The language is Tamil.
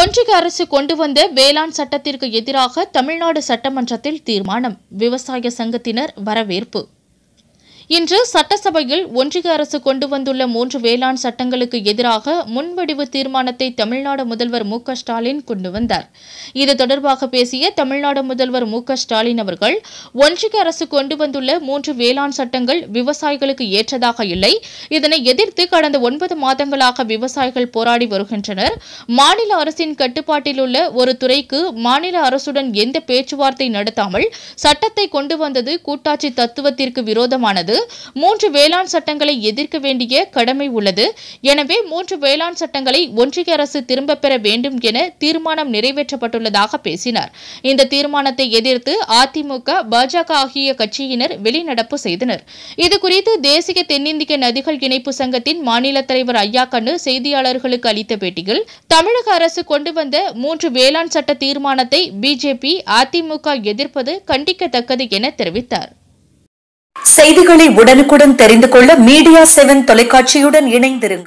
ஒன்றிய அரசு கொண்டு வந்த வேளாண் சட்டத்திற்கு எதிராக தமிழ்நாடு சட்டமன்றத்தில் தீர்மானம் விவசாய சங்கத்தினர் வரவேற்பு இன்று சட்டசபையில் ஒன்றிய அரசு கொண்டு வந்துள்ள மூன்று வேளாண் சட்டங்களுக்கு எதிராக முன்வடிவு தீர்மானத்தை தமிழ்நாடு முதல்வர் மு ஸ்டாலின் கொண்டு வந்தார் இது தொடர்பாக பேசிய தமிழ்நாடு முதல்வர் மு ஸ்டாலின் அவர்கள் ஒன்றிய அரசு கொண்டு வந்துள்ள மூன்று வேளாண் சட்டங்கள் விவசாயிகளுக்கு ஏற்றதாக இல்லை இதனை எதிர்த்து கடந்த ஒன்பது மாதங்களாக விவசாயிகள் போராடி வருகின்றனர் மாநில அரசின் கட்டுப்பாட்டில் உள்ள ஒரு துறைக்கு மாநில அரசுடன் எந்த பேச்சுவார்த்தை நடத்தாமல் சட்டத்தை கொண்டு வந்தது கூட்டாட்சி தத்துவத்திற்கு விரோதமானது உள்ளது மூன்று வேளாண் சட்டங்களை எதிர்க்க வேண்டிய கடமை உள்ளது எனவே மூன்று வேளாண் சட்டங்களை ஒன்றிய அரசு திரும்ப பெற வேண்டும் என தீர்மானம் நிறைவேற்றப்பட்டுள்ளதாக பேசினார் இந்த தீர்மானத்தை எதிர்த்து அதிமுக பாஜக ஆகிய கட்சியினர் வெளிநடப்பு செய்தனர் இதுகுறித்து தேசிய தென்னிந்திய நதிகள் இணைப்பு சங்கத்தின் மாநில தலைவர் ஐயா கண்ணு செய்தியாளர்களுக்கு அளித்த பேட்டியில் தமிழக அரசு கொண்டு வந்த மூன்று வேளாண் சட்ட தீர்மானத்தை பிஜேபி அதிமுக எதிர்ப்பது கண்டிக்கத்தக்கது என தெரிவித்தார் செய்திகளை உடனுக்குடன் தெரிந்து கொள்ள மீடியா செவன் தொலைக்காட்சியுடன் இணைந்திருங்கள்